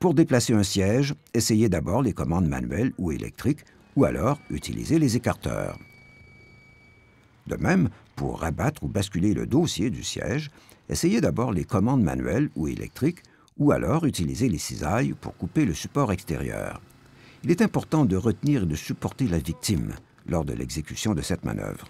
Pour déplacer un siège, essayez d'abord les commandes manuelles ou électriques, ou alors utilisez les écarteurs. De même, pour rabattre ou basculer le dossier du siège, essayez d'abord les commandes manuelles ou électriques, ou alors utilisez les cisailles pour couper le support extérieur. Il est important de retenir et de supporter la victime lors de l'exécution de cette manœuvre.